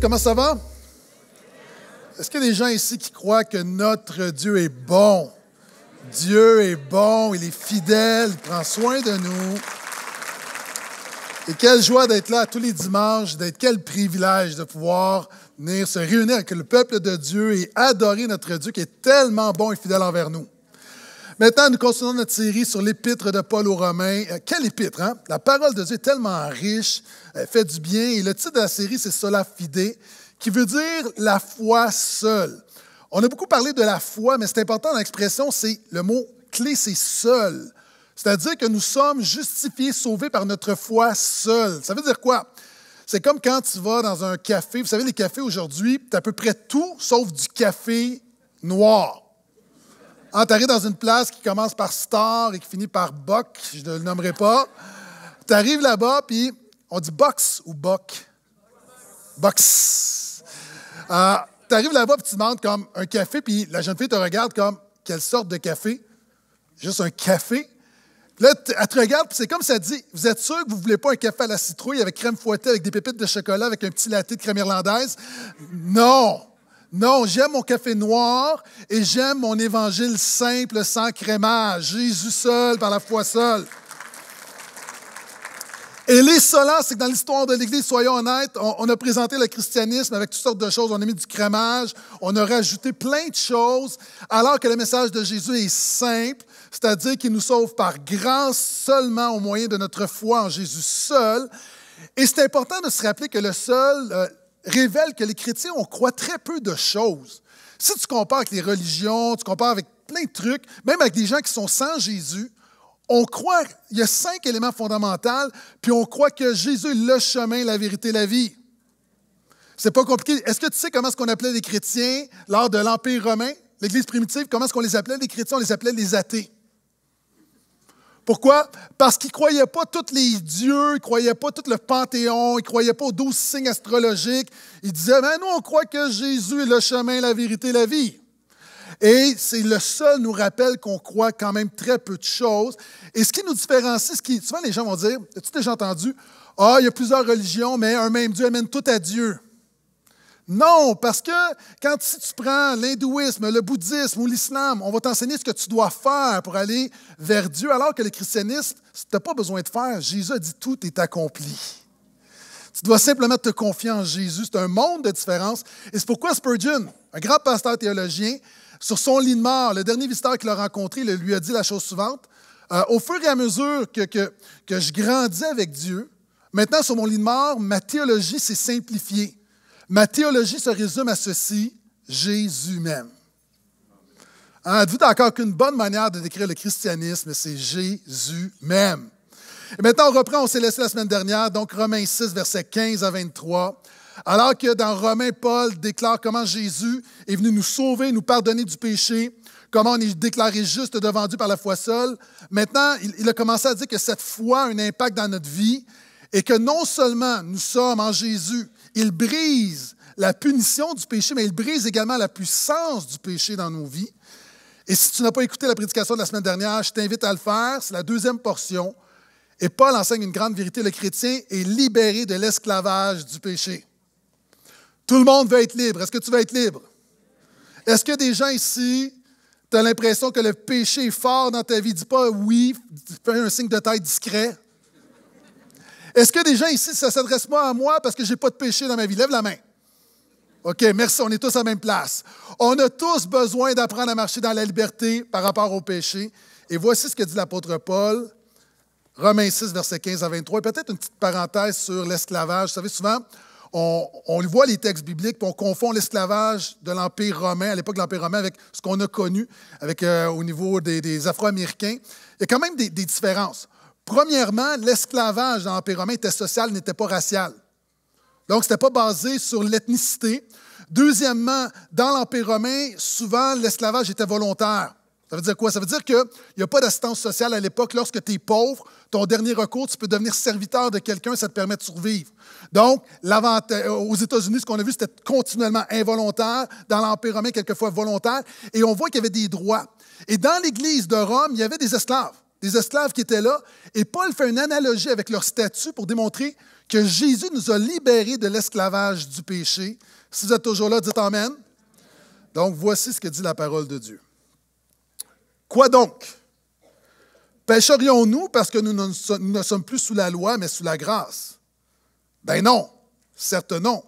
comment ça va? Est-ce qu'il y a des gens ici qui croient que notre Dieu est bon? Dieu est bon, il est fidèle, il prend soin de nous. Et quelle joie d'être là tous les dimanches, d'être quel privilège de pouvoir venir se réunir avec le peuple de Dieu et adorer notre Dieu qui est tellement bon et fidèle envers nous. Maintenant, nous continuons notre série sur l'épître de Paul aux Romains. Euh, quelle épître, hein? La parole de Dieu est tellement riche, elle fait du bien. Et le titre de la série, c'est Sola Fide, qui veut dire la foi seule. On a beaucoup parlé de la foi, mais c'est important dans l'expression, c'est le mot clé, c'est seul. C'est-à-dire que nous sommes justifiés, sauvés par notre foi seule. Ça veut dire quoi? C'est comme quand tu vas dans un café. Vous savez, les cafés aujourd'hui, tu à peu près tout sauf du café noir. Enterré ah, dans une place qui commence par Star et qui finit par Buck, je ne le nommerai pas. Tu arrives là-bas, puis on dit box ou Buck? Box. Euh, tu arrives là-bas, puis tu demandes comme un café, puis la jeune fille te regarde comme quelle sorte de café? Juste un café. là, elle te regarde, puis c'est comme ça dit Vous êtes sûr que vous ne voulez pas un café à la citrouille avec crème fouettée, avec des pépites de chocolat, avec un petit latte de crème irlandaise? Non! Non, j'aime mon café noir et j'aime mon évangile simple, sans crémage. Jésus seul, par la foi seule. Et les c'est que dans l'histoire de l'Église, soyons honnêtes, on, on, a présenté le christianisme avec toutes sortes de choses. On a mis du crémage, on a rajouté plein de choses, alors que le message de Jésus est simple, c'est-à-dire qu'il nous sauve par grâce seulement au moyen de notre foi en Jésus seul. Et c'est important de se rappeler que le seul, euh, révèle que les chrétiens, on croit très peu de choses. Si tu compares avec les religions, tu compares avec plein de trucs, même avec des gens qui sont sans Jésus, on croit, il y a cinq éléments fondamentaux, puis on croit que Jésus est le chemin, la vérité, la vie. C'est pas compliqué. Est-ce que tu sais comment est-ce qu'on appelait les chrétiens lors de l'Empire romain, l'Église primitive, comment est-ce qu'on les appelait les chrétiens? On les appelait les athées. Pourquoi? Parce qu'ils ne croyaient pas tous les dieux, ils ne croyaient pas tout le panthéon, ils ne croyaient pas aux douze signes astrologiques. Ils disaient, Mais nous, on croit que Jésus est le chemin, la vérité, la vie. Et c'est le seul nous rappelle qu'on croit quand même très peu de choses. Et ce qui nous différencie, ce qui, souvent les gens vont dire, as-tu déjà entendu? Ah, il y a plusieurs religions, mais un même Dieu amène tout à Dieu. Non, parce que quand si tu prends l'hindouisme, le bouddhisme ou l'islam, on va t'enseigner ce que tu dois faire pour aller vers Dieu, alors que le christianisme, tu n'as pas besoin de faire. Jésus a dit tout est accompli. Tu dois simplement te confier en Jésus. C'est un monde de différence. Et c'est pourquoi Spurgeon, un grand pasteur théologien, sur son lit de mort, le dernier visiteur qu'il a rencontré il lui a dit la chose suivante. Euh, au fur et à mesure que, que, que je grandis avec Dieu, maintenant sur mon lit de mort, ma théologie s'est simplifiée. Ma théologie se résume à ceci, Jésus même. Hein, êtes-vous d'accord qu'une bonne manière de décrire le christianisme, c'est Jésus même? Et maintenant, on reprend, on s'est laissé la semaine dernière, donc Romains 6, versets 15 à 23. Alors que dans Romains, Paul déclare comment Jésus est venu nous sauver, nous pardonner du péché, comment on est déclaré juste devant Dieu par la foi seule. Maintenant, il a commencé à dire que cette foi a un impact dans notre vie et que non seulement nous sommes en Jésus il brise la punition du péché, mais il brise également la puissance du péché dans nos vies. Et si tu n'as pas écouté la prédication de la semaine dernière, je t'invite à le faire. C'est la deuxième portion. Et Paul enseigne une grande vérité. Le chrétien est libéré de l'esclavage du péché. Tout le monde veut être libre. Est-ce que tu veux être libre? Est-ce que des gens ici, tu as l'impression que le péché est fort dans ta vie? Dis pas oui, fais un signe de tête discret. Est-ce que des gens ici, ça s'adresse pas à moi parce que je n'ai pas de péché dans ma vie? Lève la main. OK, merci, on est tous à la même place. On a tous besoin d'apprendre à marcher dans la liberté par rapport au péché. Et voici ce que dit l'apôtre Paul, Romains 6, versets 15 à 23. Peut-être une petite parenthèse sur l'esclavage. Vous savez, souvent, on, voit les textes bibliques, puis on confond l'esclavage de l'Empire romain, à l'époque de l'Empire romain, avec ce qu'on a connu avec, euh, au niveau des, Afro-Américains. Il y a quand même des différences. Premièrement, l'esclavage dans l'Empire romain était social, n'était pas racial. Donc, ce n'était pas basé sur l'ethnicité. Deuxièmement, dans l'Empire romain, souvent, l'esclavage était volontaire. Ça veut dire quoi? Ça veut dire qu'il n'y a pas d'assistance sociale à l'époque. Lorsque tu es pauvre, ton dernier recours, tu peux devenir serviteur de quelqu'un, ça te permet de survivre. Donc, euh, aux États-Unis, ce qu'on a vu, c'était continuellement involontaire. Dans l'Empire romain, quelquefois volontaire. Et on voit qu'il y avait des droits. Et dans l'Église de Rome, il y avait des esclaves des esclaves qui étaient là. Et Paul fait une analogie avec leur statut pour démontrer que Jésus nous a libérés de l'esclavage du péché. Si vous êtes toujours là, dites Amen. Donc, voici ce que dit la parole de Dieu. Quoi donc? pêcherions nous parce que nous ne sommes plus sous la loi, mais sous la grâce? Ben non, certes non.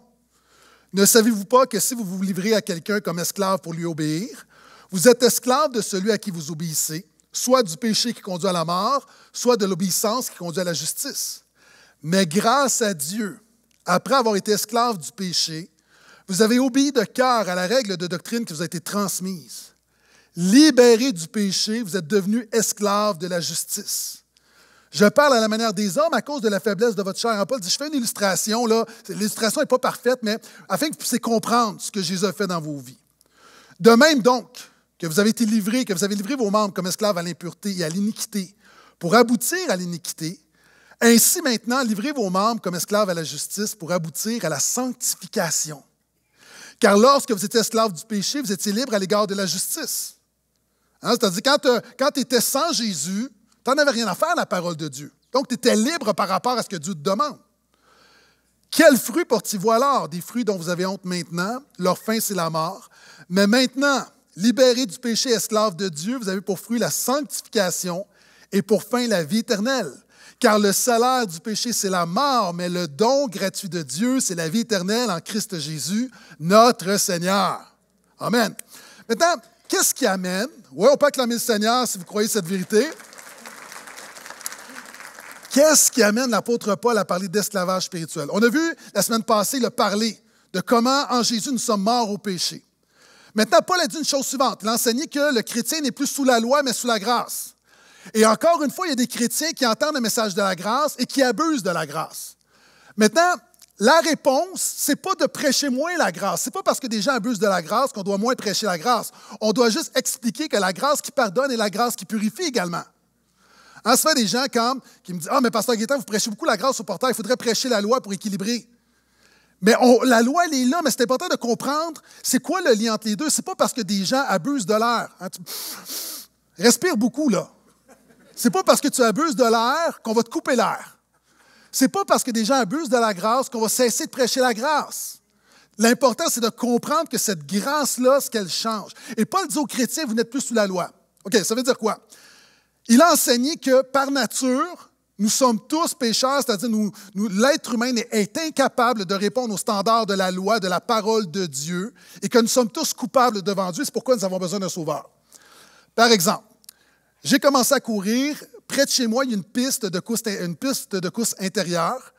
Ne savez-vous pas que si vous vous livrez à quelqu'un comme esclave pour lui obéir, vous êtes esclave de celui à qui vous obéissez, soit du péché qui conduit à la mort, soit de l'obéissance qui conduit à la justice. Mais grâce à Dieu, après avoir été esclave du péché, vous avez obéi de cœur à la règle de doctrine qui vous a été transmise. Libéré du péché, vous êtes devenu esclave de la justice. Je parle à la manière des hommes à cause de la faiblesse de votre chair. Hein, Paul dit, je fais une illustration, là. L'illustration n'est pas parfaite, mais afin que vous puissiez comprendre ce que Jésus a fait dans vos vies. De même donc, que vous avez été livrés, que vous avez livré vos membres comme esclaves à l'impureté et à l'iniquité, pour aboutir à l'iniquité, ainsi maintenant livrez vos membres comme esclaves à la justice pour aboutir à la sanctification. Car lorsque vous étiez esclaves du péché, vous étiez libre à l'égard de la justice. Hein, c'est-à-dire, quand, euh, quand tu étais sans Jésus, tu n'en avais rien à faire à la parole de Dieu. Donc, tu étais libre par rapport à ce que Dieu te demande. Quels fruits portez vous alors? Des fruits dont vous avez honte maintenant. Leur fin, c'est la mort. Mais maintenant, Libéré du péché, esclave de Dieu, vous avez pour fruit la sanctification et pour fin la vie éternelle. Car le salaire du péché, c'est la mort, mais le don gratuit de Dieu, c'est la vie éternelle en Christ Jésus, notre Seigneur. Amen. Maintenant, qu'est-ce qui amène? Oui, on peut acclamer le Seigneur si vous croyez cette vérité. Qu'est-ce qui amène l'apôtre Paul à parler d'esclavage spirituel? On a vu la semaine passée le parler de comment en Jésus nous sommes morts au péché. Maintenant, Paul a dit une chose suivante. Il enseigné que le chrétien n'est plus sous la loi, mais sous la grâce. Et encore une fois, il y a des chrétiens qui entendent le message de la grâce et qui abusent de la grâce. Maintenant, la réponse, c'est pas de prêcher moins la grâce. C'est pas parce que des gens abusent de la grâce qu'on doit moins prêcher la grâce. On doit juste expliquer que la grâce qui pardonne est la grâce qui purifie également. En ce fait, des gens comme qui me disent Ah, mais Pasteur Guétin, vous prêchez beaucoup la grâce au portail. il faudrait prêcher la loi pour équilibrer. Mais la loi, elle est là, mais c'est important de comprendre c'est quoi le lien entre les deux. C'est pas parce que des gens abusent de l'air. Hein, respire beaucoup, là. C'est pas parce que tu abuses de l'air qu'on va te couper l'air. C'est pas parce que des gens abusent de la grâce qu'on va cesser de prêcher la grâce. L'important, c'est de comprendre que cette grâce-là, ce qu'elle change. Et Paul dit aux chrétiens, vous n'êtes plus sous la loi. OK, ça veut dire quoi? Il a enseigné que par nature, nous sommes tous pécheurs, c'est-à-dire nous, l'être humain est incapable de répondre aux standards de la loi, de la parole de Dieu, et que nous sommes tous coupables devant Dieu. C'est pourquoi nous avons besoin d'un sauveur. Par exemple, j'ai commencé à courir. Près de chez moi, il y a une piste de course, intérieure,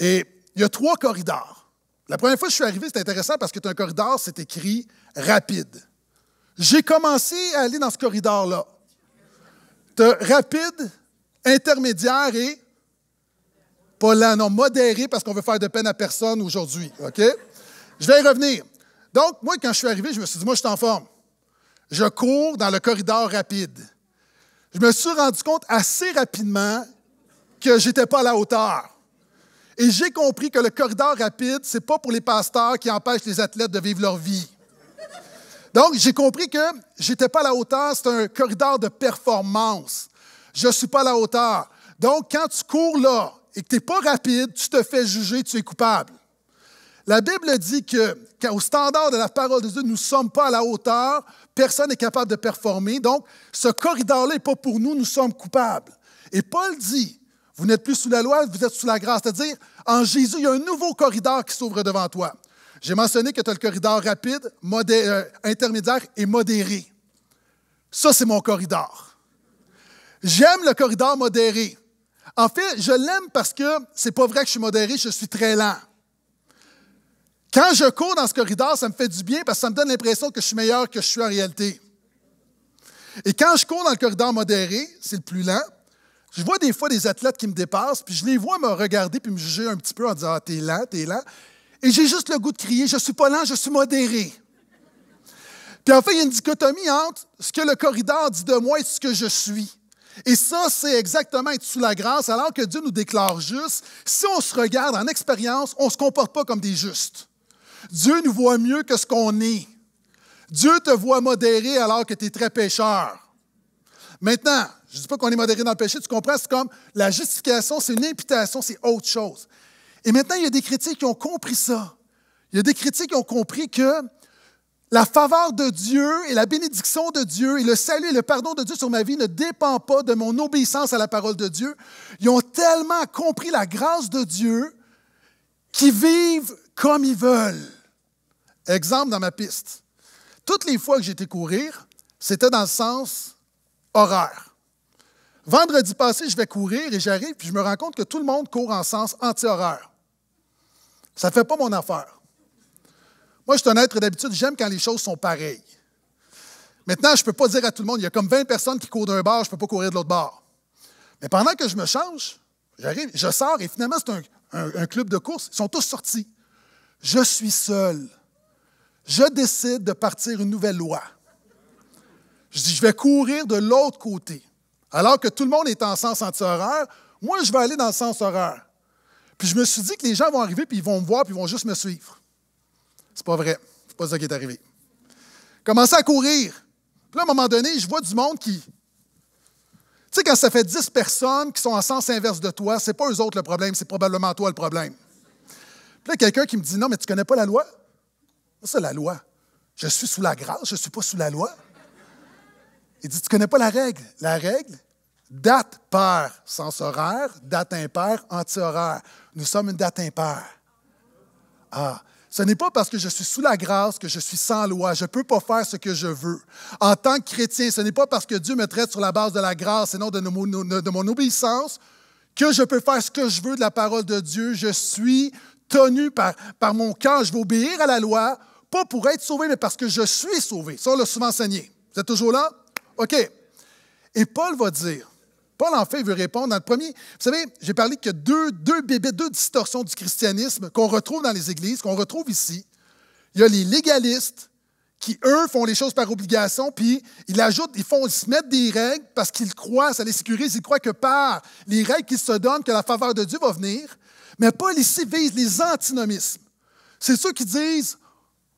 et il y a trois corridors. La première fois que je suis arrivé, c'était intéressant parce que c'est un corridor, c'est écrit rapide. J'ai commencé à aller dans ce corridor-là. rapide, intermédiaire et pas non, modéré parce qu'on veut faire de peine à personne aujourd'hui. OK? Je vais y revenir. Donc, moi, quand je suis arrivé, je me suis dit, moi, je suis en forme. Je cours dans le corridor rapide. Je me suis rendu compte assez rapidement que je n'étais pas à la hauteur. Et j'ai compris que le corridor rapide, ce n'est pas pour les pasteurs qui empêchent les athlètes de vivre leur vie. Donc, j'ai compris que je n'étais pas à la hauteur, c'est un corridor de performance je ne suis pas à la hauteur. Donc, quand tu cours là et que tu n'es pas rapide, tu te fais juger, tu es coupable. La Bible dit que, au standard de la parole de Dieu, nous ne sommes pas à la hauteur, personne n'est capable de performer. Donc, ce corridor-là n'est pas pour nous, nous sommes coupables. Et Paul dit, vous n'êtes plus sous la loi, vous êtes sous la grâce. C'est-à-dire, en Jésus, il y a un nouveau corridor qui s'ouvre devant toi. J'ai mentionné que tu as le corridor rapide, euh, intermédiaire et modéré. Ça, c'est mon corridor. J'aime le corridor modéré. En fait, je l'aime parce que c'est pas vrai que je suis modéré, je suis très lent. Quand je cours dans ce corridor, ça me fait du bien parce que ça me donne l'impression que je suis meilleur que je suis en réalité. Et quand je cours dans le corridor modéré, c'est le plus lent, je vois des fois des athlètes qui me dépassent, puis je les vois me regarder puis me juger un petit peu en disant Ah, t'es lent, t'es lent. Et j'ai juste le goût de crier Je suis pas lent, je suis modéré. Puis en fait, il y a une dichotomie entre ce que le corridor dit de moi et ce que je suis. Et ça, c'est exactement être sous la grâce, alors que Dieu nous déclare juste. Si on se regarde en expérience, on ne se comporte pas comme des justes. Dieu nous voit mieux que ce qu'on est. Dieu te voit modéré alors que tu es très pécheur. Maintenant, je ne dis pas qu'on est modéré dans le péché, tu comprends, c'est comme la justification, c'est une imputation, c'est autre chose. Et maintenant, il y a des critiques qui ont compris ça. Il y a des critiques qui ont compris que la faveur de Dieu et la bénédiction de Dieu et le salut et le pardon de Dieu sur ma vie ne dépend pas de mon obéissance à la parole de Dieu. Ils ont tellement compris la grâce de Dieu qu'ils vivent comme ils veulent. Exemple dans ma piste. Toutes les fois que j'étais courir, c'était dans le sens horaire. Vendredi passé, je vais courir et j'arrive, puis je me rends compte que tout le monde court en sens anti-horaire. Ça ne fait pas mon affaire. Moi, je suis un être d'habitude, j'aime quand les choses sont pareilles. Maintenant, je ne peux pas dire à tout le monde, il y a comme 20 personnes qui courent d'un bar, je ne peux pas courir de l'autre bord. Mais pendant que je me change, j'arrive, je sors et finalement, c'est un, un club de course. Ils sont tous sortis. Je suis seul. Je décide de partir une nouvelle loi. Je dis, je vais courir de l'autre côté. Alors que tout le monde est en sens anti-horreur, moi, je vais aller dans le sens horreur. Puis je me suis dit que les gens vont arriver, puis ils vont me voir, puis ils vont juste me suivre. C'est pas vrai. C'est pas ça qui est arrivé. Commencez à courir. Puis là, à un moment donné, je vois du monde qui. Tu sais, quand ça fait dix personnes qui sont en sens inverse de toi, c'est pas eux autres le problème, c'est probablement toi le problème. Puis là, quelqu'un qui me dit Non, mais tu connais pas la loi? C'est la loi. Je suis sous la grâce, je ne suis pas sous la loi. Il dit, tu ne connais pas la règle. La règle, date paire sens horaire, date impaire anti-horaire. Nous sommes une date impaire. Ah, ce n'est pas parce que je suis sous la grâce que je suis sans loi. Je ne peux pas faire ce que je veux. En tant que chrétien, ce n'est pas parce que Dieu me traite sur la base de la grâce et non de mon, obéissance que je peux faire ce que je veux de la parole de Dieu. Je suis tenu par, mon cœur. Je vais obéir à la loi, pas pour être sauvé, mais parce que je suis sauvé. Ça, on l'a souvent enseigné. Vous êtes toujours là? OK. Et Paul va dire, Paul, en fait, veut répondre dans le premier. Vous savez, j'ai parlé qu'il y a deux, bébés, deux distorsions du christianisme qu'on retrouve dans les églises, qu'on retrouve ici. Il y a les légalistes qui, eux, font les choses par obligation, puis ils ajoutent, ils font, ils se mettent des règles parce qu'ils croient, ça les sécurise, ils croient que par les règles qu'ils se donnent, que la faveur de Dieu va venir. Mais pas ici vise les antinomismes. C'est ceux qui disent,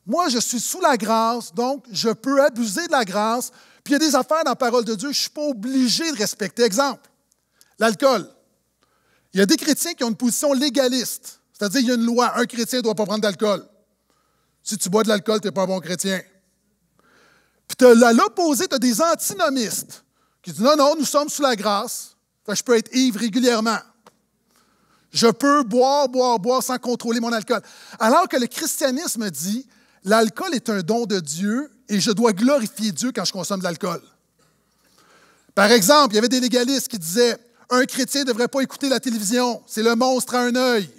moi, je suis sous la grâce, donc je peux abuser de la grâce, puis il y a des affaires dans la parole de Dieu, je ne suis pas obligé de respecter. Exemple, l'alcool. Il y a des chrétiens qui ont une position légaliste, c'est-à-dire il y a une loi, un chrétien ne doit pas prendre d'alcool. Si tu bois de l'alcool, tu n'es pas un bon chrétien. Puis as, l'opposé, tu as des antinomistes qui disent non, non, nous sommes sous la grâce, je peux être ivre régulièrement. Je peux boire, boire, boire sans contrôler mon alcool. Alors que le christianisme dit, l'alcool est un don de Dieu et je dois glorifier Dieu quand je consomme de l'alcool. Par exemple, il y avait des légalistes qui disaient un chrétien ne devrait pas écouter la télévision, c'est le monstre à un œil.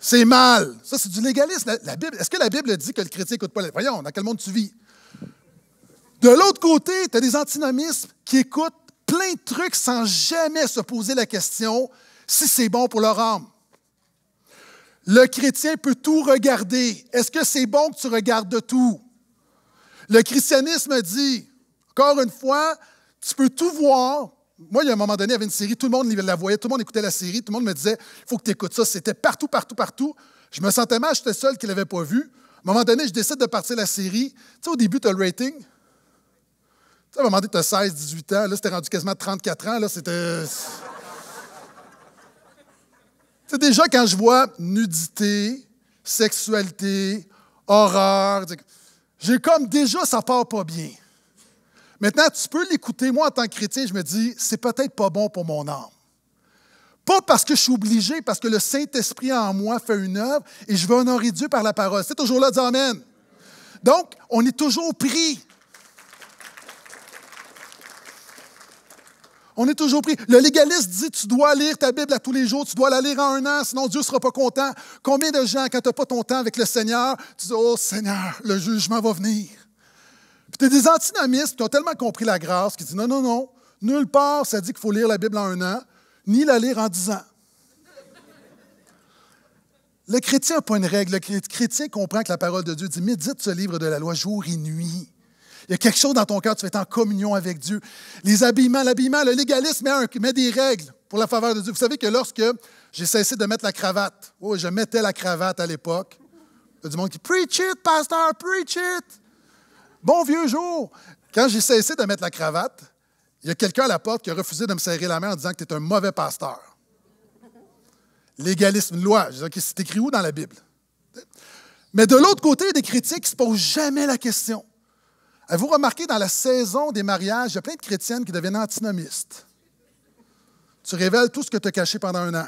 C'est mal. Ça, c'est du légalisme. La, Bible, est-ce que la Bible dit que le chrétien n'écoute pas la télévision? Voyons, dans quel monde tu vis? De l'autre côté, tu as des antinomistes qui écoutent plein de trucs sans jamais se poser la question si c'est bon pour leur âme. Le chrétien peut tout regarder. Est-ce que c'est bon que tu regardes de tout? Le christianisme dit, encore une fois, tu peux tout voir. Moi, il y a un moment donné, il y avait une série, tout le monde la voyait, tout le monde écoutait la série, tout le monde me disait, il faut que tu écoutes ça. C'était partout, partout, partout. Je me sentais mal, j'étais seul qui ne l'avait pas vu. À un moment donné, je décide de partir la série. Tu sais, au début, tu as le rating. Tu sais, à un moment donné, tu as 16, 18 ans. Là, c'était rendu quasiment 34 ans. Là, c'était. C'est déjà, quand je vois nudité, sexualité, horreur, j'ai comme déjà, ça part pas bien. Maintenant, tu peux l'écouter. Moi, en tant que chrétien, je me dis, c'est peut-être pas bon pour mon âme. Pas parce que je suis obligé, parce que le Saint-Esprit en moi fait une œuvre et je veux honorer Dieu par la parole. C'est toujours là, dis « Amen. Donc, on est toujours pris. On est toujours pris. Le légaliste dit tu dois lire ta Bible à tous les jours, tu dois la lire en un an, sinon Dieu ne sera pas content. Combien de gens, quand tu n'as pas ton temps avec le Seigneur, tu dis Oh Seigneur, le jugement va venir. Puis tu es des antinamistes qui ont tellement compris la grâce qui disent Non, non, non, nulle part ça dit qu'il faut lire la Bible en un an, ni la lire en dix ans. Le chrétien n'a pas une règle. Le chrétien comprend que la parole de Dieu dit Médite ce livre de la loi jour et nuit. Il y a quelque chose dans ton cœur, tu vas être en communion avec Dieu. Les habillements, l'habillement, le légalisme met, des règles pour la faveur de Dieu. Vous savez que lorsque j'ai cessé de mettre la cravate, oh, je mettais la cravate à l'époque, il y a du monde qui Preach it, pasteur, preach it! Bon vieux jour! Quand j'ai cessé de mettre la cravate, il y a quelqu'un à la porte qui a refusé de me serrer la main en disant que tu es un mauvais pasteur. Légalisme, une loi. Je dis, c'est écrit où dans la Bible? Mais de l'autre côté, il y a des critiques qui ne se posent jamais la question. Avez-vous remarqué dans la saison des mariages, il y a plein de chrétiennes qui deviennent antinomistes. Tu révèles tout ce que tu as caché pendant un an.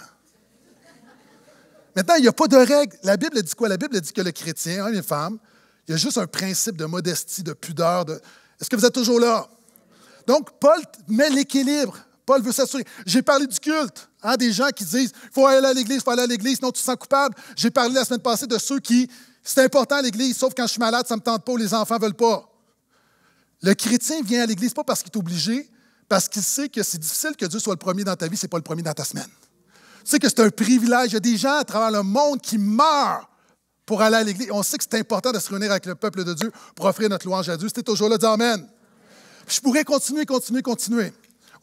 Maintenant, il n'y a pas de règles. La Bible dit quoi? La Bible dit que le chrétien, une femmes, femme, il y a juste un principe de modestie, de pudeur. De... Est-ce que vous êtes toujours là? Donc, Paul met l'équilibre. Paul veut s'assurer. J'ai parlé du culte, hein, des gens qui disent il faut aller à l'église, il faut aller à l'église, sinon tu te sens coupable. J'ai parlé la semaine passée de ceux qui c'est important l'église, sauf quand je suis malade, ça ne me tente pas les enfants ne veulent pas. Le chrétien vient à l'Église pas parce qu'il est obligé, parce qu'il sait que c'est difficile que Dieu soit le premier dans ta vie, c'est pas le premier dans ta semaine. Tu sais que c'est un privilège. Il y a des gens à travers le monde qui meurent pour aller à l'Église. On sait que c'est important de se réunir avec le peuple de Dieu pour offrir notre louange à Dieu. C'était toujours là, dis Amen. je pourrais continuer, continuer, continuer.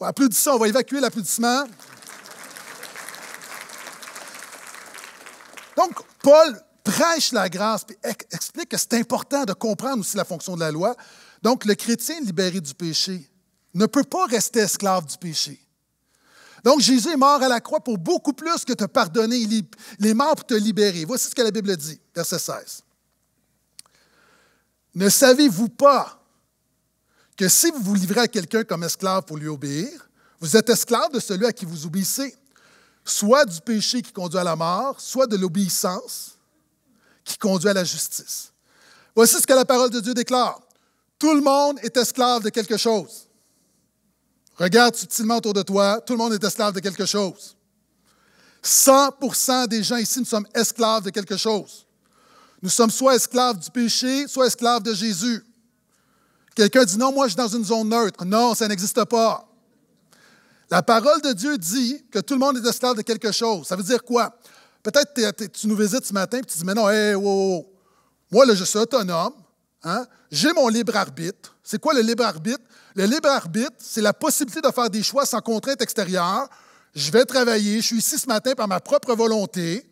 Ouais, applaudissons, on va évacuer l'applaudissement. Donc, Paul prêche la grâce et explique que c'est important de comprendre aussi la fonction de la loi, donc, le chrétien libéré du péché ne peut pas rester esclave du péché. Donc, Jésus est mort à la croix pour beaucoup plus que te pardonner. Il est mort pour te libérer. Voici ce que la Bible dit, verset 16. Ne savez-vous pas que si vous vous livrez à quelqu'un comme esclave pour lui obéir, vous êtes esclave de celui à qui vous obéissez, soit du péché qui conduit à la mort, soit de l'obéissance qui conduit à la justice. Voici ce que la parole de Dieu déclare. Tout le monde est esclave de quelque chose. Regarde subtilement autour de toi, tout le monde est esclave de quelque chose. 100% des gens ici, nous sommes esclaves de quelque chose. Nous sommes soit esclaves du péché, soit esclaves de Jésus. Quelqu'un dit non, moi je suis dans une zone neutre. Non, ça n'existe pas. La parole de Dieu dit que tout le monde est esclave de quelque chose. Ça veut dire quoi? Peut-être que tu nous visites ce matin et tu dis, mais non, moi là, je suis autonome, Hein? J'ai mon libre arbitre. C'est quoi le libre arbitre? Le libre arbitre, c'est la possibilité de faire des choix sans contrainte extérieure. Je vais travailler, je suis ici ce matin par ma propre volonté.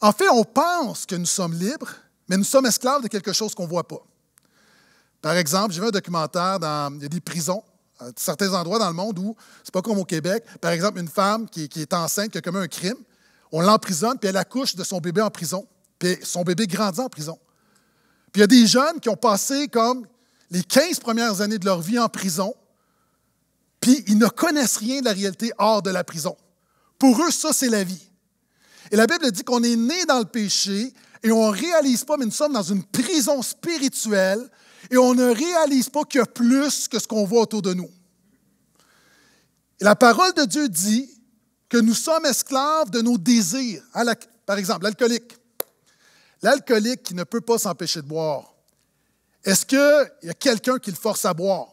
En fait, on pense que nous sommes libres, mais nous sommes esclaves de quelque chose qu'on ne voit pas. Par exemple, j'ai vu un documentaire dans des prisons, à certains endroits dans le monde où, c'est pas comme au Québec, par exemple, une femme qui, qui est enceinte, qui a commis un crime, on l'emprisonne, puis elle accouche de son bébé en prison. Puis son bébé grandit en prison il y a des jeunes qui ont passé comme les 15 premières années de leur vie en prison, puis ils ne connaissent rien de la réalité hors de la prison. Pour eux, ça, c'est la vie. Et la Bible dit qu'on est né dans le péché et on ne réalise pas, mais nous sommes dans une prison spirituelle et on ne réalise pas qu'il y a plus que ce qu'on voit autour de nous. Et la parole de Dieu dit que nous sommes esclaves de nos désirs. Hein, par exemple, l'alcoolique. L'alcoolique qui ne peut pas s'empêcher de boire, est-ce qu'il y a quelqu'un qui le force à boire?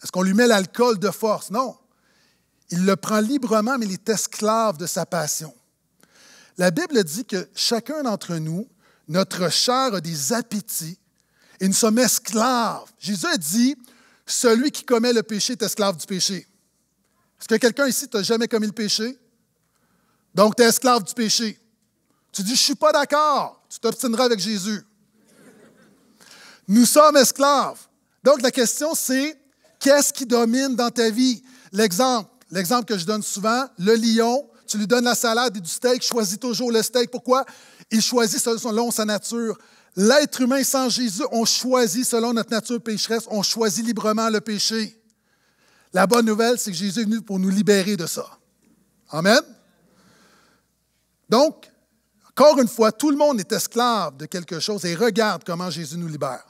Est-ce qu'on lui met l'alcool de force? Non. Il le prend librement, mais il est esclave de sa passion. La Bible dit que chacun d'entre nous, notre chair a des appétits et nous sommes esclaves. Jésus a dit, celui qui commet le péché est esclave du péché. Est-ce que quelqu'un ici n'a jamais commis le péché? Donc, tu es esclave du péché. Tu dis, je ne suis pas d'accord. Tu t'obstineras avec Jésus. Nous sommes esclaves. Donc la question, c'est qu'est-ce qui domine dans ta vie? L'exemple, l'exemple que je donne souvent, le lion, tu lui donnes la salade et du steak, choisis toujours le steak. Pourquoi? Il choisit selon sa nature. L'être humain sans Jésus, on choisit selon notre nature pécheresse, on choisit librement le péché. La bonne nouvelle, c'est que Jésus est venu pour nous libérer de ça. Amen. Donc, encore une fois, tout le monde est esclave de quelque chose et regarde comment Jésus nous libère.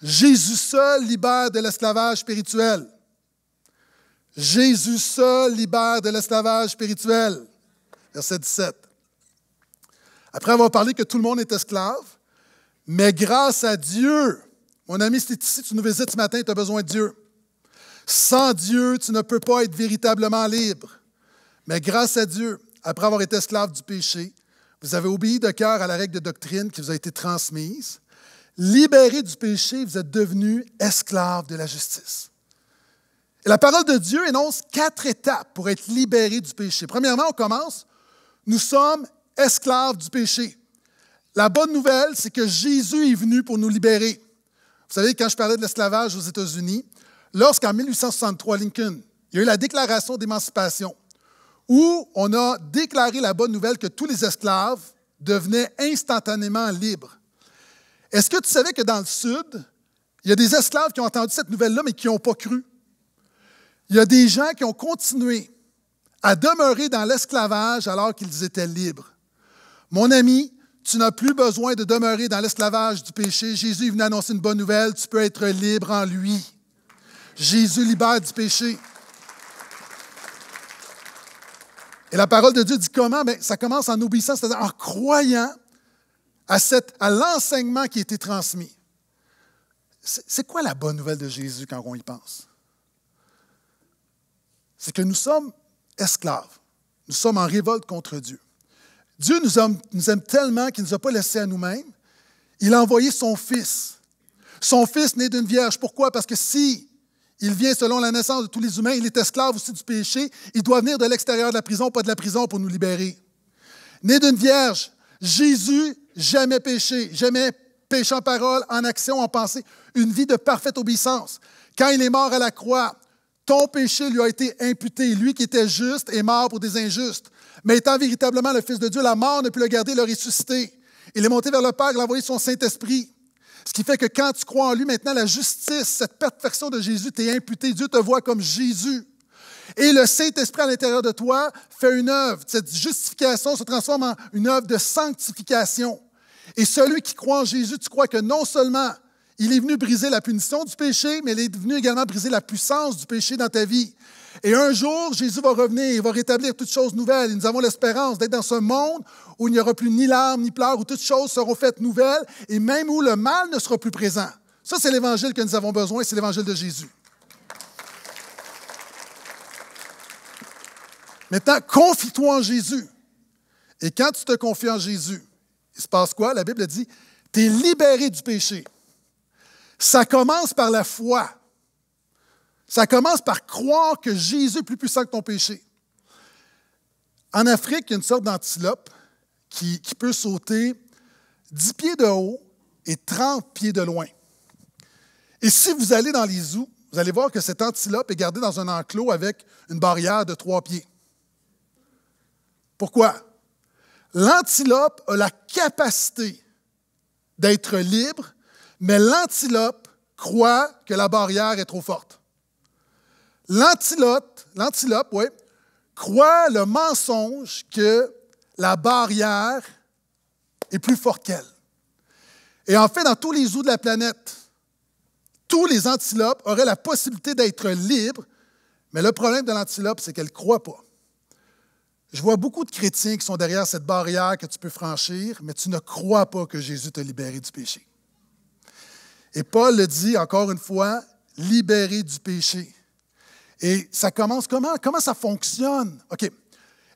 Jésus seul libère de l'esclavage spirituel. Jésus seul libère de l'esclavage spirituel. Verset 17. Après avoir parlé que tout le monde est esclave, mais grâce à Dieu, mon ami, si ici, tu nous visites ce matin, tu as besoin de Dieu. Sans Dieu, tu ne peux pas être véritablement libre. Mais grâce à Dieu, après avoir été esclave du péché, vous avez obéi de cœur à la règle de doctrine qui vous a été transmise. libéré du péché, vous êtes devenu esclaves de la justice. Et la parole de Dieu énonce quatre étapes pour être libéré du péché. Premièrement, on commence, nous sommes esclaves du péché. La bonne nouvelle, c'est que Jésus est venu pour nous libérer. Vous savez, quand je parlais de l'esclavage aux États-Unis, lorsqu'en 1863, Lincoln, il y a eu la déclaration d'émancipation, où on a déclaré la bonne nouvelle que tous les esclaves devenaient instantanément libres. Est-ce que tu savais que dans le Sud, il y a des esclaves qui ont entendu cette nouvelle-là, mais qui n'ont pas cru? Il y a des gens qui ont continué à demeurer dans l'esclavage alors qu'ils étaient libres. Mon ami, tu n'as plus besoin de demeurer dans l'esclavage du péché. Jésus est annoncer une bonne nouvelle. Tu peux être libre en lui. Jésus libère du péché. Et la parole de Dieu dit comment? mais ben, ça commence en obéissant, c'est-à-dire en croyant à, à l'enseignement qui a été transmis. C'est quoi la bonne nouvelle de Jésus quand on y pense? C'est que nous sommes esclaves. Nous sommes en révolte contre Dieu. Dieu nous aime, nous aime tellement qu'il ne nous a pas laissés à nous-mêmes. Il a envoyé son Fils. Son Fils né d'une vierge. Pourquoi? Parce que si il vient selon la naissance de tous les humains. Il est esclave aussi du péché. Il doit venir de l'extérieur de la prison, pas de la prison pour nous libérer. Né d'une vierge, Jésus, jamais péché, jamais péché en parole, en action, en pensée. Une vie de parfaite obéissance. Quand il est mort à la croix, ton péché lui a été imputé. Lui qui était juste est mort pour des injustes. Mais étant véritablement le Fils de Dieu, la mort ne peut le garder, le ressusciter. Il est monté vers le Père, il a envoyé son Saint-Esprit. Ce qui fait que quand tu crois en lui, maintenant, la justice, cette perfection de Jésus t'est imputée. Dieu te voit comme Jésus. Et le Saint-Esprit à l'intérieur de toi fait une œuvre. Cette justification se transforme en une œuvre de sanctification. Et celui qui croit en Jésus, tu crois que non seulement il est venu briser la punition du péché, mais il est venu également briser la puissance du péché dans ta vie. Et un jour, Jésus va revenir, il va rétablir toutes choses nouvelles. Et nous avons l'espérance d'être dans ce monde où il n'y aura plus ni larmes, ni pleurs, où toutes choses seront faites nouvelles, et même où le mal ne sera plus présent. Ça, c'est l'évangile que nous avons besoin, c'est l'évangile de Jésus. Maintenant, confie-toi en Jésus. Et quand tu te confies en Jésus, il se passe quoi? La Bible dit, tu es libéré du péché. Ça commence par la foi. Ça commence par croire que Jésus est plus puissant que ton péché. En Afrique, il y a une sorte d'antilope qui, peut sauter 10 pieds de haut et 30 pieds de loin. Et si vous allez dans les zoos, vous allez voir que cet antilope est gardé dans un enclos avec une barrière de trois pieds. Pourquoi? L'antilope a la capacité d'être libre, mais l'antilope croit que la barrière est trop forte. L'antilope, l'antilope, oui, croit le mensonge que la barrière est plus forte qu'elle. Et en fait, dans tous les eaux de la planète, tous les antilopes auraient la possibilité d'être libres, mais le problème de l'antilope, c'est qu'elle ne croit pas. Je vois beaucoup de chrétiens qui sont derrière cette barrière que tu peux franchir, mais tu ne crois pas que Jésus t'a libéré du péché. Et Paul le dit encore une fois, libéré du péché. Et ça commence comment? Comment ça fonctionne? OK,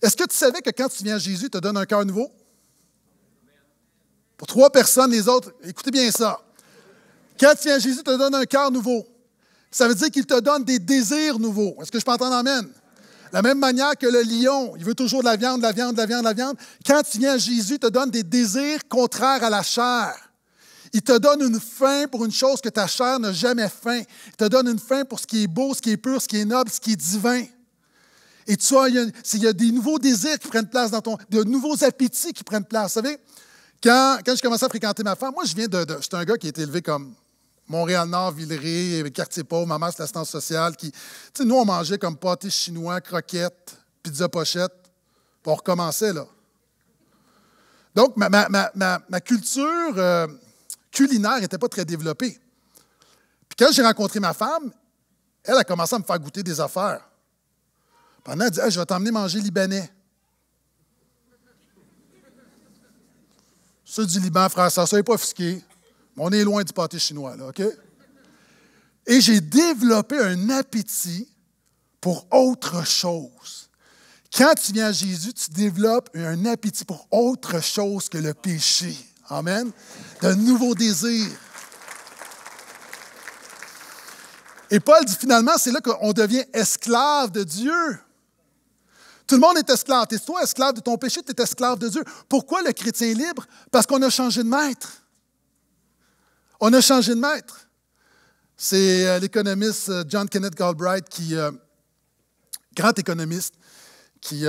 est-ce que tu savais que quand tu viens à Jésus, il te donne un cœur nouveau? Pour trois personnes, les autres, écoutez bien ça. Quand tu viens à Jésus, il te donne un cœur nouveau. Ça veut dire qu'il te donne des désirs nouveaux. Est-ce que je peux entendre Amen? la même manière que le lion, il veut toujours de la viande, de la viande, de la viande, de la viande. Quand tu viens à Jésus, il te donne des désirs contraires à la chair. Il te donne une faim pour une chose que ta chair n'a jamais faim. Il te donne une faim pour ce qui est beau, ce qui est pur, ce qui est noble, ce qui est divin. Et tu vois, il y, a, des nouveaux désirs qui prennent place dans ton, de nouveaux appétits qui prennent place. Vous savez, quand, quand je commençais à fréquenter ma femme, moi, je viens de, j'étais un gars qui a été élevé comme Montréal-Nord, Villeray, euh, quartier pauvre, maman c'est l'assistance sociale. Qui, nous, on mangeait comme pâté chinois, croquettes, pizza pochette, puis on recommençait, là. Donc, ma, culture euh, culinaire n'était pas très développée. Puis quand j'ai rencontré ma femme, elle a commencé à me faire goûter des affaires. On a dit Je vais t'emmener manger libanais. Ceux du Liban, frère, ça, ça n'est pas fusqué. on est loin du pâté chinois, là, OK? Et j'ai développé un appétit pour autre chose. Quand tu viens à Jésus, tu développes un appétit pour autre chose que le péché. Amen. De nouveau désir. Et Paul dit finalement, c'est là qu'on devient esclave de Dieu. Tout le monde est esclave. T'es toi esclave de ton péché, tu es esclave de Dieu. Pourquoi le chrétien est libre? Parce qu'on a changé de maître. On a changé de maître. C'est euh, l'économiste euh, John Kenneth Galbraith, qui, euh, grand économiste, qui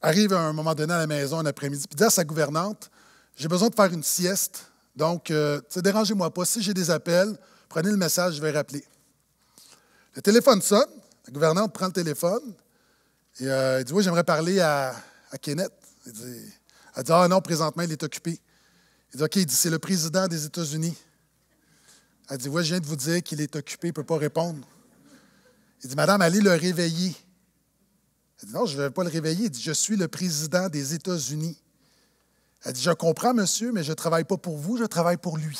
arrive à un moment donné à la maison un après-midi, et dit à sa gouvernante J'ai besoin de faire une sieste, donc ne dérangez-moi pas. Si j'ai des appels, prenez le message, je vais rappeler. Le téléphone sonne, la gouvernante prend le téléphone, euh, il dit Oui, j'aimerais parler à, Kenneth. elle dit Ah non, présentement, il est occupé. Il dit OK, il dit C'est le président des États-Unis. Elle dit Oui, je viens de vous dire qu'il est occupé, il ne peut pas répondre. Il dit Madame, allez le réveiller. Elle dit Non, je ne vais pas le réveiller. Il dit Je suis le président des États-Unis. Elle dit Je comprends, monsieur, mais je ne travaille pas pour vous, je travaille pour lui.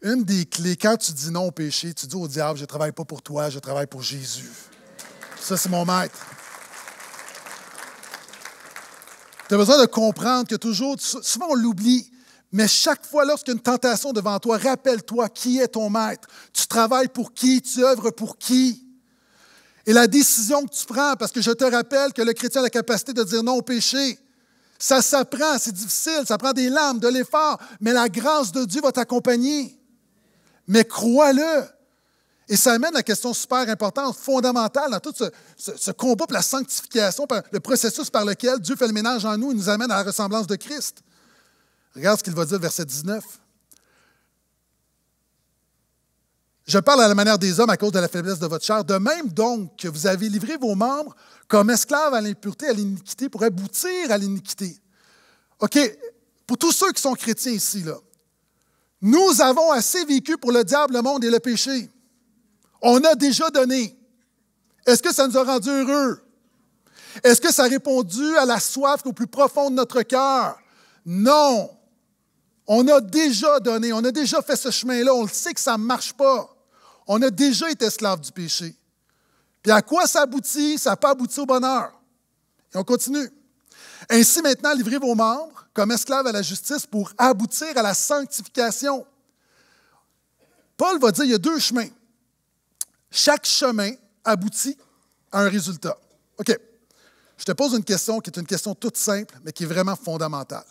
Une des clés, quand tu dis non au péché, tu dis au diable Je ne travaille pas pour toi, je travaille pour Jésus. Ça, c'est mon maître. Tu as besoin de comprendre que toujours, souvent on l'oublie, mais chaque fois une tentation devant toi, rappelle-toi qui est ton maître. Tu travailles pour qui, tu œuvres pour qui. Et la décision que tu prends, parce que je te rappelle que le chrétien a la capacité de dire non au péché, ça s'apprend, c'est difficile, ça prend des larmes, de l'effort, mais la grâce de Dieu va t'accompagner. Mais crois-le, et ça amène à la question super importante, fondamentale dans tout ce, combat pour la sanctification, le processus par lequel Dieu fait le ménage en nous et nous amène à la ressemblance de Christ. Regarde ce qu'il va dire, verset 19. Je parle à la manière des hommes à cause de la faiblesse de votre chair. De même donc que vous avez livré vos membres comme esclaves à l'impureté, à l'iniquité, pour aboutir à l'iniquité. OK, pour tous ceux qui sont chrétiens ici, là, nous avons assez vécu pour le diable, le monde et le péché. On a déjà donné. Est-ce que ça nous a rendu heureux? Est-ce que ça a répondu à la soif au plus profond de notre cœur? Non. On a déjà donné, on a déjà fait ce chemin-là, on le sait que ça ne marche pas. On a déjà été esclave du péché. Puis à quoi ça aboutit? Ça n'a pas abouti au bonheur. Et on continue. Ainsi maintenant, livrez vos membres comme esclaves à la justice pour aboutir à la sanctification. Paul va dire, il y a deux chemins. Chaque chemin aboutit à un résultat. OK. Je te pose une question qui est une question toute simple, mais qui est vraiment fondamentale.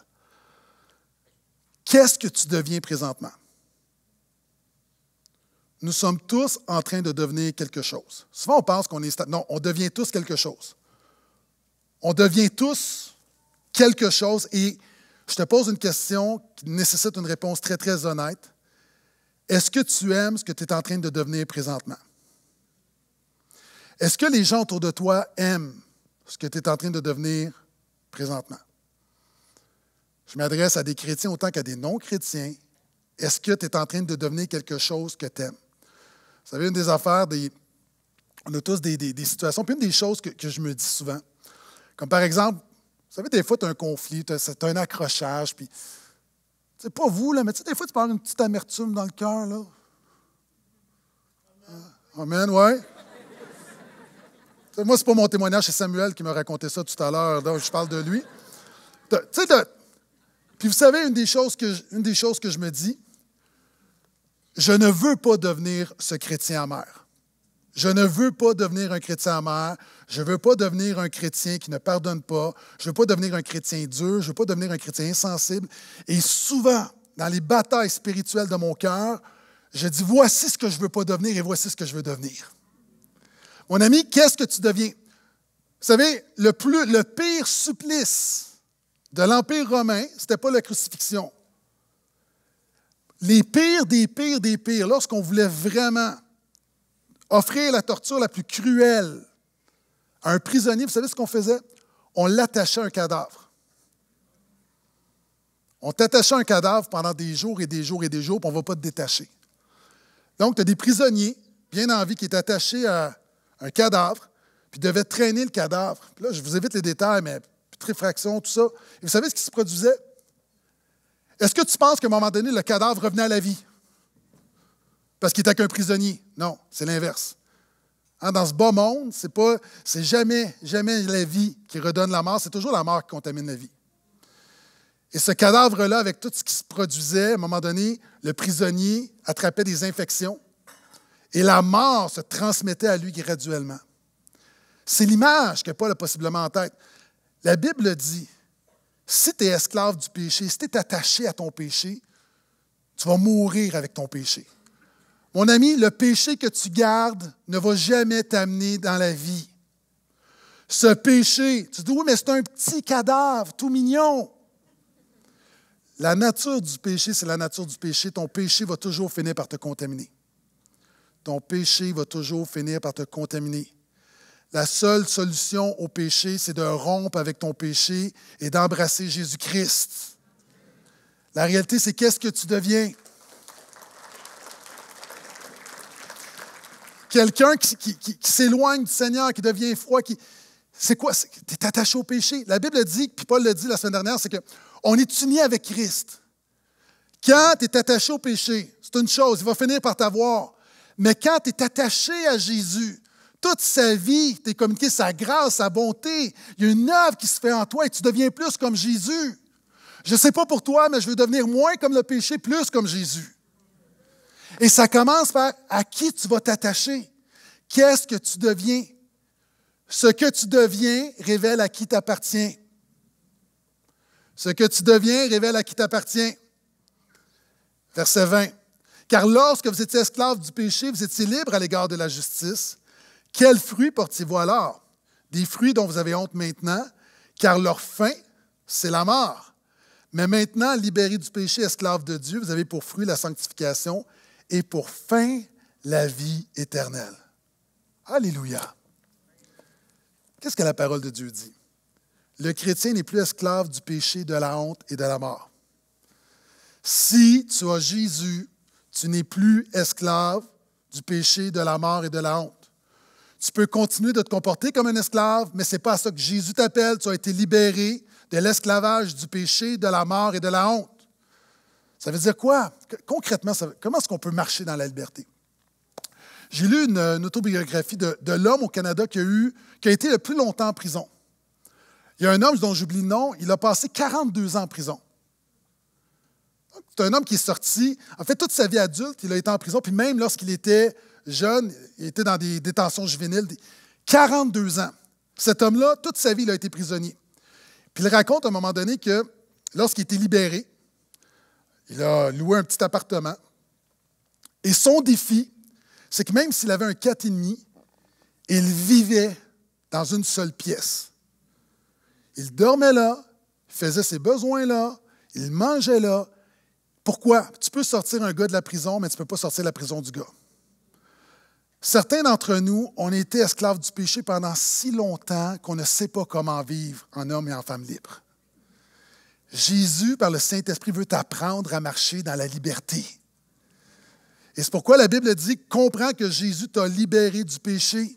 Qu'est-ce que tu deviens présentement? Nous sommes tous en train de devenir quelque chose. Souvent, on pense qu'on est... Non, on devient tous quelque chose. On devient tous quelque chose et je te pose une question qui nécessite une réponse très, très honnête. Est-ce que tu aimes ce que tu es en train de devenir présentement? Est-ce que les gens autour de toi aiment ce que tu es en train de devenir présentement? Je m'adresse à des chrétiens autant qu'à des non-chrétiens. Est-ce que tu es en train de devenir quelque chose que tu aimes? Vous savez, une des affaires, des, on a tous des, situations, puis une des choses que, je me dis souvent, comme par exemple, vous savez, des fois, tu as un conflit, tu as un accrochage, puis c'est pas vous, là, mais tu sais, des fois, tu parles une petite amertume dans le cœur, là. Amen, ouais. Moi, c'est pas mon témoignage, c'est Samuel qui m'a raconté ça tout à l'heure, donc je parle de lui. puis vous savez, une des, choses que une des choses que je me dis, je ne veux pas devenir ce chrétien amer. Je ne veux pas devenir un chrétien amer. Je ne veux pas devenir un chrétien qui ne pardonne pas. Je ne veux pas devenir un chrétien dur. Je ne veux pas devenir un chrétien insensible. Et souvent, dans les batailles spirituelles de mon cœur, je dis voici ce que je ne veux pas devenir et voici ce que je veux devenir. Mon ami, qu'est-ce que tu deviens? Vous savez, le, plus, le pire supplice de l'Empire romain, ce n'était pas la crucifixion. Les pires des pires des pires, lorsqu'on voulait vraiment offrir la torture la plus cruelle à un prisonnier, vous savez ce qu'on faisait? On l'attachait à un cadavre. On t'attachait à un cadavre pendant des jours et des jours et des jours, puis on ne va pas te détacher. Donc, tu as des prisonniers, bien en vie, qui est attachés à un cadavre, puis devait traîner le cadavre. là, je vous évite les détails, mais putréfaction, tout ça. Et vous savez ce qui se produisait? Est-ce que tu penses qu'à un moment donné, le cadavre revenait à la vie? Parce qu'il était qu'un prisonnier. Non, c'est l'inverse. Hein, dans ce bas monde, c'est pas, c'est jamais, jamais la vie qui redonne la mort, c'est toujours la mort qui contamine la vie. Et ce cadavre-là, avec tout ce qui se produisait, à un moment donné, le prisonnier attrapait des infections. Et la mort se transmettait à lui graduellement. C'est l'image que Paul a possiblement en tête. La Bible dit, si tu es esclave du péché, si tu es attaché à ton péché, tu vas mourir avec ton péché. Mon ami, le péché que tu gardes ne va jamais t'amener dans la vie. Ce péché, tu dis oui, mais c'est un petit cadavre, tout mignon. La nature du péché, c'est la nature du péché. Ton péché va toujours finir par te contaminer ton péché va toujours finir par te contaminer. La seule solution au péché, c'est de rompre avec ton péché et d'embrasser Jésus-Christ. La réalité, c'est qu'est-ce que tu deviens? Quelqu'un qui, s'éloigne du Seigneur, qui devient froid, qui. C'est quoi? Tu es attaché au péché. La Bible dit, puis Paul l'a dit la semaine dernière, c'est qu'on est uni avec Christ. Quand tu es attaché au péché, c'est une chose, il va finir par t'avoir. Mais quand tu es attaché à Jésus, toute sa vie, tu es communiqué sa grâce, sa bonté, il y a une œuvre qui se fait en toi et tu deviens plus comme Jésus. Je ne sais pas pour toi, mais je veux devenir moins comme le péché, plus comme Jésus. Et ça commence par à qui tu vas t'attacher. Qu'est-ce que tu deviens? Ce que tu deviens révèle à qui t'appartient. Ce que tu deviens révèle à qui t'appartient. Verset 20. Car lorsque vous étiez esclave du péché, vous étiez libre à l'égard de la justice. Quels fruits portiez-vous alors Des fruits dont vous avez honte maintenant, car leur fin, c'est la mort. Mais maintenant, libérés du péché, esclave de Dieu, vous avez pour fruit la sanctification et pour fin la vie éternelle. Alléluia. Qu'est-ce que la parole de Dieu dit? Le chrétien n'est plus esclave du péché, de la honte et de la mort. Si tu as Jésus tu n'es plus esclave du péché, de la mort et de la honte. Tu peux continuer de te comporter comme un esclave, mais ce n'est pas à ça que Jésus t'appelle. Tu as été libéré de l'esclavage du péché, de la mort et de la honte. Ça veut dire quoi? Concrètement, comment est-ce qu'on peut marcher dans la liberté? J'ai lu une, autobiographie de, l'homme au Canada qui a, eu, qui a été le plus longtemps en prison. Il y a un homme dont j'oublie le nom, il a passé 42 ans en prison. C'est un homme qui est sorti, en fait, toute sa vie adulte, il a été en prison, puis même lorsqu'il était jeune, il était dans des détentions juvéniles, 42 ans. Cet homme-là, toute sa vie, il a été prisonnier. Puis il raconte à un moment donné que lorsqu'il était libéré, il a loué un petit appartement. Et son défi, c'est que même s'il avait un et demi il vivait dans une seule pièce. Il dormait là, faisait ses besoins là, il mangeait là, pourquoi? Tu peux sortir un gars de la prison, mais tu ne peux pas sortir la prison du gars. Certains d'entre nous, ont été esclaves du péché pendant si longtemps qu'on ne sait pas comment vivre en homme et en femme libre. Jésus, par le Saint-Esprit, veut t'apprendre à marcher dans la liberté. Et c'est pourquoi la Bible dit, comprends que Jésus t'a libéré du péché.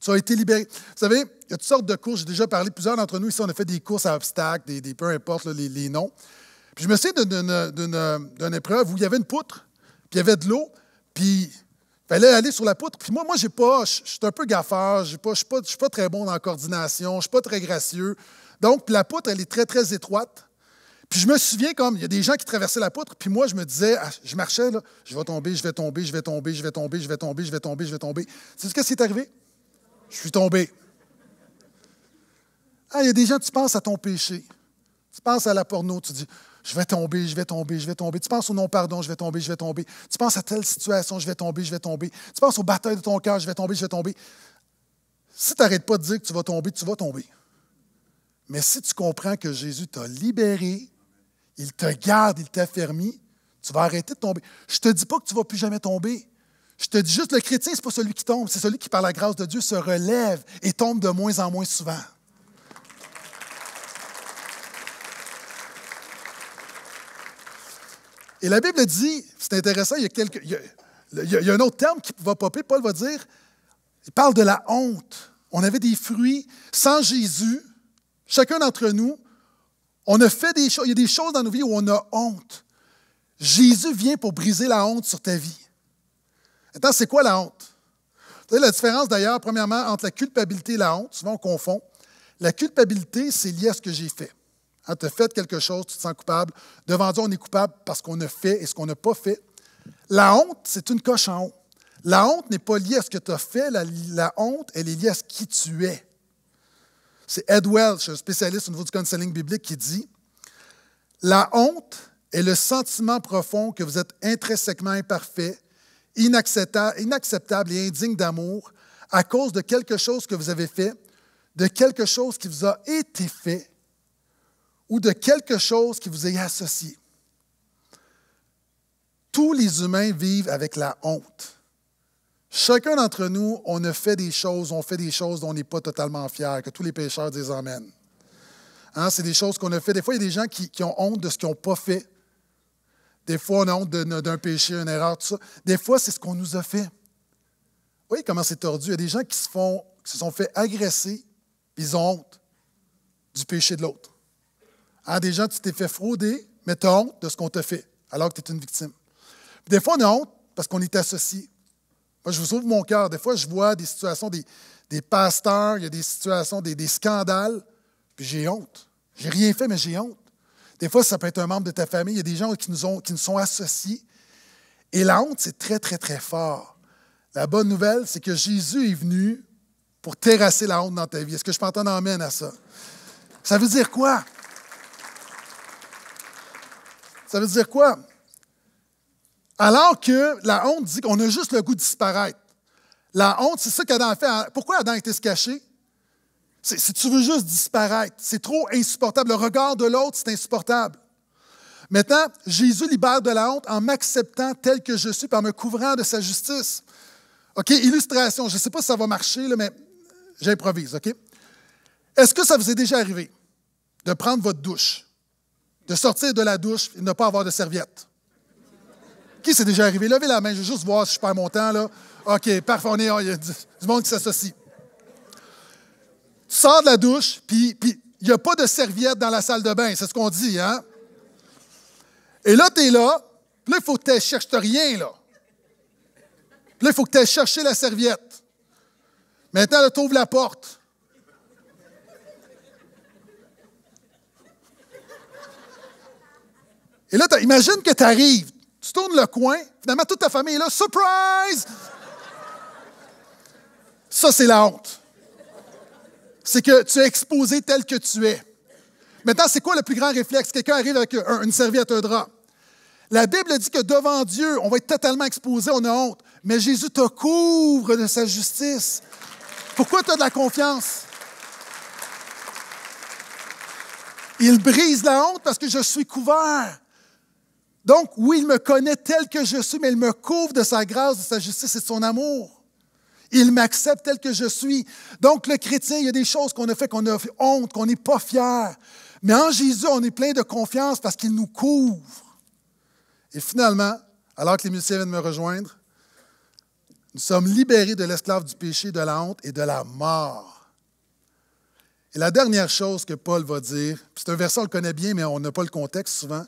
Tu as été libéré. Vous savez, il y a toutes sortes de courses, j'ai déjà parlé, plusieurs d'entre nous ici, on a fait des courses à obstacles, des, peu importe les noms. Puis je me souviens d'une épreuve où il y avait une poutre, puis il y avait de l'eau, puis il fallait aller sur la poutre. Puis moi, moi, j'ai pas, je suis un peu gaffeur, je ne suis pas, très bon dans la coordination, je ne suis pas très gracieux. Donc, la poutre, elle est très, très étroite. Puis je me souviens comme, il y a des gens qui traversaient la poutre, puis moi, je me disais, ah, je marchais, là, je vais tomber, je vais tomber, je vais tomber, je vais tomber, je vais tomber, je vais tomber, je vais tomber. C'est ce qui est arrivé? Je suis tombé. Ah, il y a des gens, tu penses à ton péché. Tu penses à la porno, tu dis, je vais tomber, je vais tomber, je vais tomber. Tu penses au non-pardon, je vais tomber, je vais tomber. Tu penses à telle situation, je vais tomber, je vais tomber. Tu penses aux batailles de ton cœur, je vais tomber, je vais tomber. Si tu n'arrêtes pas de dire que tu vas tomber, tu vas tomber. Mais si tu comprends que Jésus t'a libéré, il te garde, il t'a fermé, tu vas arrêter de tomber. Je ne te dis pas que tu ne vas plus jamais tomber. Je te dis juste, le chrétien, ce n'est pas celui qui tombe, c'est celui qui, par la grâce de Dieu, se relève et tombe de moins en moins souvent. Et la Bible dit, c'est intéressant, il y, a un autre terme qui va popper, Paul va dire, il parle de la honte. On avait des fruits sans Jésus, chacun d'entre nous, on a fait des choses, il y a des choses dans nos vies où on a honte. Jésus vient pour briser la honte sur ta vie. Attends, c'est quoi la honte? Vous savez, la différence d'ailleurs, premièrement, entre la culpabilité et la honte, souvent on confond. La culpabilité, c'est lié à ce que j'ai fait. Hein, tu as fait quelque chose, tu te sens coupable. Devant Dieu, on est coupable parce qu'on a fait et ce qu'on n'a pas fait. La honte, c'est une coche en haut. La honte n'est pas liée à ce que tu as fait, la, honte, elle est liée à ce qui tu es. C'est Ed Welch, un spécialiste au niveau du counseling biblique, qui dit La honte est le sentiment profond que vous êtes intrinsèquement imparfait, inacceptable, inacceptable et indigne d'amour à cause de quelque chose que vous avez fait, de quelque chose qui vous a été fait ou de quelque chose qui vous ait associé. Tous les humains vivent avec la honte. Chacun d'entre nous, on a fait des choses, on fait des choses dont on n'est pas totalement fier, que tous les pécheurs disent hein, c'est des choses qu'on a fait. Des fois, il y a des gens qui, ont honte de ce qu'ils n'ont pas fait. Des fois, on a honte d'un péché, une erreur, tout ça. Des fois, c'est ce qu'on nous a fait. Vous voyez comment c'est tordu. Il y a des gens qui se, font, qui se sont fait agresser, puis ils ont honte du péché de l'autre. Ah, gens, tu t'es fait frauder, mais tu as honte de ce qu'on t'a fait, alors que tu es une victime. Des fois, on a honte parce qu'on est associé. Moi, je vous ouvre mon cœur. Des fois, je vois des situations des, pasteurs, il y a des situations, des, scandales, puis j'ai honte. J'ai rien fait, mais j'ai honte. Des fois, ça peut être un membre de ta famille. Il y a des gens qui nous, qui nous sont associés. Et la honte, c'est très, très, très fort. La bonne nouvelle, c'est que Jésus est venu pour terrasser la honte dans ta vie. Est-ce que je peux entendre amène à ça? Ça veut dire quoi? Ça veut dire quoi? Alors que la honte dit qu'on a juste le goût de disparaître. La honte, c'est ça qu'Adam a fait. Pourquoi Adam a été se cacher? Si tu veux juste disparaître, c'est trop insupportable. Le regard de l'autre, c'est insupportable. Maintenant, Jésus libère de la honte en m'acceptant tel que je suis, par me couvrant de sa justice. OK, illustration. Je ne sais pas si ça va marcher, mais j'improvise, OK? Est-ce que ça vous est déjà arrivé de prendre votre douche? de sortir de la douche et ne pas avoir de serviette. Qui s'est déjà arrivé? Levez la main, je veux juste voir si je perds mon temps. Là. OK, parfait, il y a du, monde qui s'associe. Tu sors de la douche, puis il n'y a pas de serviette dans la salle de bain, c'est ce qu'on dit, hein? Et là, tu es là, puis là, il faut que tu cherches rien, là. Puis là, il faut que tu ailles la serviette. Maintenant, tu ouvres la porte. Et là, imagine que tu arrives, tu tournes le coin, finalement, toute ta famille est là. Surprise! Ça, c'est la honte. C'est que tu es exposé tel que tu es. Maintenant, c'est quoi le plus grand réflexe? Quelqu'un arrive avec une serviette, un drap. La Bible dit que devant Dieu, on va être totalement exposé, on a honte. Mais Jésus te couvre de sa justice. Pourquoi tu as de la confiance? Il brise la honte parce que je suis couvert. Donc, oui, il me connaît tel que je suis, mais il me couvre de sa grâce, de sa justice et de son amour. Il m'accepte tel que je suis. Donc, le chrétien, il y a des choses qu'on a fait qu'on a honte, qu'on n'est pas fier. Mais en Jésus, on est plein de confiance parce qu'il nous couvre. Et finalement, alors que les musiciens viennent me rejoindre, nous sommes libérés de l'esclave du péché, de la honte et de la mort. Et la dernière chose que Paul va dire, c'est un verset, on le connaît bien, mais on n'a pas le contexte souvent,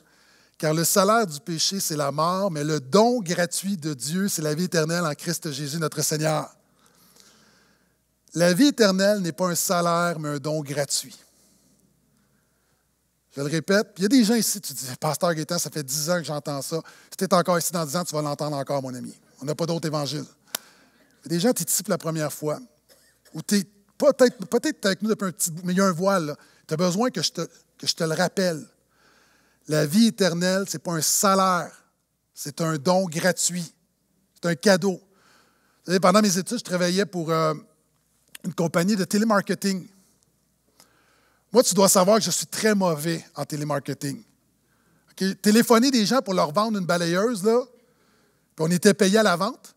car le salaire du péché, c'est la mort, mais le don gratuit de Dieu, c'est la vie éternelle en Christ Jésus notre Seigneur. La vie éternelle n'est pas un salaire, mais un don gratuit. Je le répète, il y a des gens ici, tu dis, Pasteur Gaétan, ça fait dix ans que j'entends ça. Si tu es encore ici dans dix ans, tu vas l'entendre encore, mon ami. On n'a pas d'autre évangile. Il y a des gens, tu typent la première fois, ou tu peut-être peut avec nous depuis un petit bout, mais il y a un voile. Tu as besoin que que je te le rappelle. La vie éternelle, ce n'est pas un salaire, c'est un don gratuit, c'est un cadeau. pendant mes études, je travaillais pour euh, une compagnie de télémarketing. Moi, tu dois savoir que je suis très mauvais en télémarketing. Téléphoner des gens pour leur vendre une balayeuse, là, on était payé à la vente.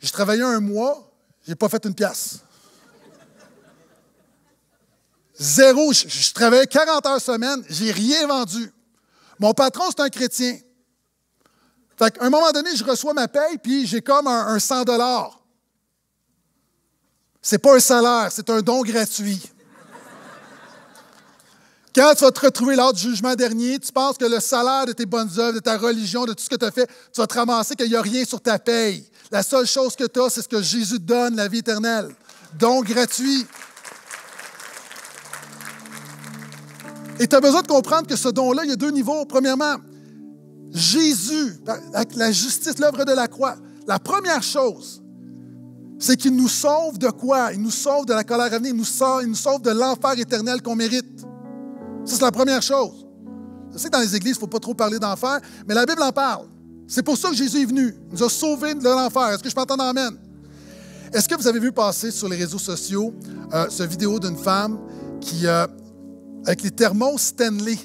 J'ai travaillé un mois, j'ai pas fait une pièce. Zéro, je, travaillais 40 heures semaine, j'ai rien vendu. Mon patron, c'est un chrétien. Fait un moment donné, je reçois ma paye, puis j'ai comme un, 100 dollars. C'est pas un salaire, c'est un don gratuit. Quand tu vas te retrouver lors du jugement dernier, tu penses que le salaire de tes bonnes œuvres, de ta religion, de tout ce que tu as fait, tu vas te ramasser qu'il n'y a rien sur ta paye. La seule chose que tu as, c'est ce que Jésus donne, la vie éternelle. Don gratuit. Et tu as besoin de comprendre que ce don-là, il y a deux niveaux. Premièrement, Jésus, la justice, l'œuvre de la croix, la première chose, c'est qu'il nous sauve de quoi? Il nous sauve de la colère à venir, il nous sauve, il sauve de l'enfer éternel qu'on mérite. Ça, c'est la première chose. Je sais dans les églises, il ne faut pas trop parler d'enfer, mais la Bible en parle. C'est pour ça que Jésus est venu. Il nous a sauvés de l'enfer. Est-ce que je peux entendre Amen? Est-ce que vous avez vu passer sur les réseaux sociaux euh, ce vidéo d'une femme qui a euh, avec les thermos Stanley.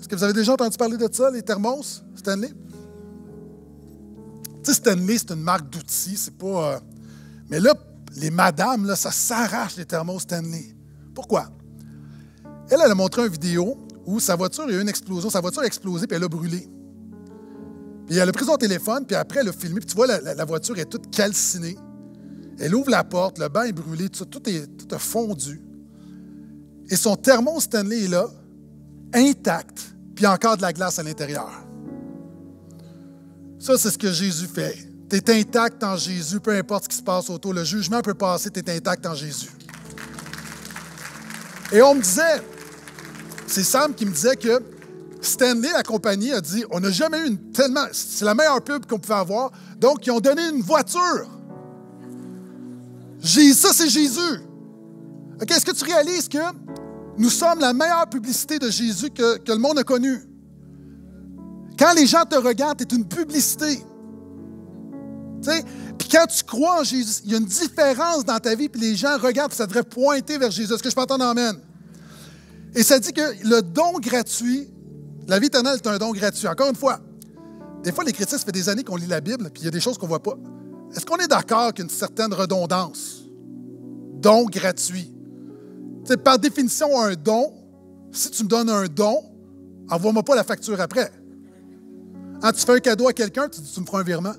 Est-ce que vous avez déjà entendu parler de ça, les thermos Stanley? Tu sais, Stanley, c'est une marque d'outils, c'est pas. Euh, mais là, les madames, là, ça s'arrache les thermos Stanley. Pourquoi? Elle, elle a montré un vidéo où sa voiture, a eu une explosion. Sa voiture a explosé, puis elle a brûlé. Puis elle a pris son téléphone, puis après, elle a filmé. Puis tu vois, la, voiture est toute calcinée. Elle ouvre la porte, le bain est brûlé, tout, est, tout a fondu. Et son thermos Stanley est là, intact, puis encore de la glace à l'intérieur. Ça, c'est ce que Jésus fait. Tu es intact en Jésus, peu importe ce qui se passe autour. Le jugement peut passer, tu es intact en Jésus. Et on me disait, c'est Sam qui me disait que Stanley, la compagnie, a dit on n'a jamais eu une tellement. C'est la meilleure pub qu'on pouvait avoir. Donc, ils ont donné une voiture. Ça, c'est Jésus. Est-ce que tu réalises que nous sommes la meilleure publicité de Jésus que, le monde a connue? Quand les gens te regardent, tu une publicité. Puis quand tu crois en Jésus, il y a une différence dans ta vie, puis les gens regardent, ça devrait pointer vers Jésus. Est-ce que je peux entendre Amen? Et ça dit que le don gratuit, la vie éternelle est un don gratuit. Encore une fois, des fois, les chrétiens, ça fait des années qu'on lit la Bible, puis il y a des choses qu'on ne voit pas. Est-ce qu'on est, est d'accord qu'une certaine redondance? Don gratuit. C'est par définition un don. Si tu me donnes un don, envoie-moi pas la facture après. Quand hein, tu fais un cadeau à quelqu'un, tu, tu me feras un virement.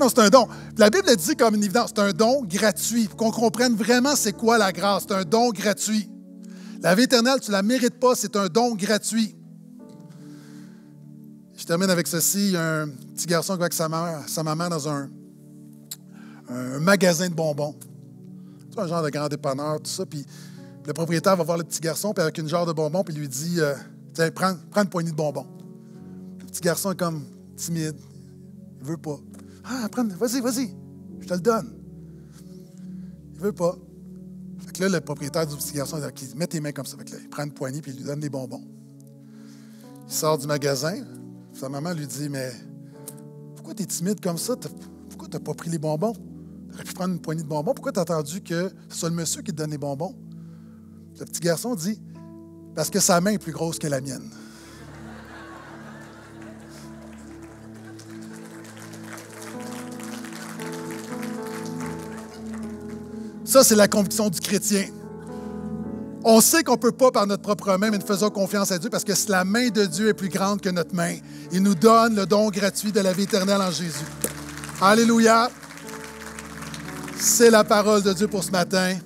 Non, c'est un don. La Bible le dit comme une évidence, c'est un don gratuit. Pour qu'on comprenne vraiment c'est quoi la grâce, c'est un don gratuit. La vie éternelle, tu ne la mérites pas, c'est un don gratuit. Je termine avec ceci. Il y a un petit garçon qui va avec sa, mère, sa maman dans un magasin de bonbons un genre de grand dépanneur, tout ça. Puis le propriétaire va voir le petit garçon, puis avec une genre de bonbon puis lui dit euh, Tiens, prends, prends, une poignée de bonbons. Le petit garçon est comme timide. Il veut pas. Ah, prends, vas-y, vas-y, je te le donne. Il veut pas. Fait que là, le propriétaire du petit garçon il met tes mains comme ça. Fait là, il prend une poignée, puis il lui donne des bonbons. Il sort du magasin. Sa maman lui dit Mais pourquoi tu es timide comme ça Pourquoi tu n'as pas pris les bonbons puis prendre une poignée de bonbons. Pourquoi tu as entendu que c'est le monsieur qui te donne les bonbons? Le petit garçon dit, parce que sa main est plus grosse que la mienne. Ça, c'est la conviction du chrétien. On sait qu'on ne peut pas par notre propre main, mais nous faisons confiance à Dieu parce que la main de Dieu est plus grande que notre main. Il nous donne le don gratuit de la vie éternelle en Jésus. Alléluia. C'est la parole de Dieu pour ce matin.